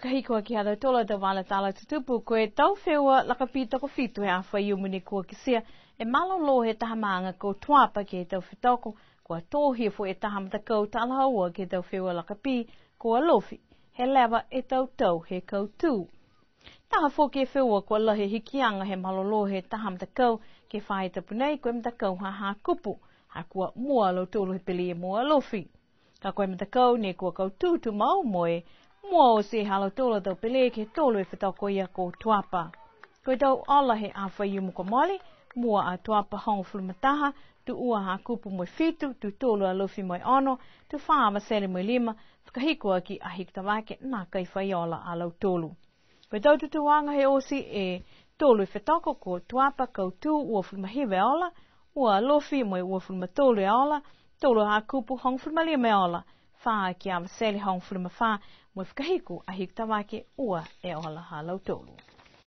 whakahikoa ki hadau tolo te wala tala te tupu koe tau whewa laka pita ko whitu he awha i umune kua ki sia e malo lo he taha maanga ko tuapa ki he tau whitoko kua tohi fo e taha mata kou tala haua ki he tau whewa laka pi kua lofi he lewa e tau tau he kou tū. Taha fo ke he whewa kua lahi hikianga he malo lo he taha mata kau ke whae tapu nei koe mata kou ha ha kupu ha kua mua lo tolo he pili e mua lofi. Ka koe mata kou ne kua kou tū tu mau moe mua o se halo tolo tau pele ke tolo e whetoko ia ko tuapa. Koe tau ala he awha i umu mole, mua a tuapa hongo fulmataha, tu ua ha kupu moi fitu, tu tolo a lofi moi ono, tu whaa ma sele moi lima, whakahiko aki a hikta wake nā kai whai ala a lau tolo. Koe tau tutu wanga he osi e tolo e whetoko ko tuapa kau tu ua fulmahiwe ala, ua lofi moi ua fulmatolo e ala, tolo ha kupu hongo fulmalima e ala, faa kia maseli hong fuluma faa mwefikahiku hiku wake ua e ola halautolu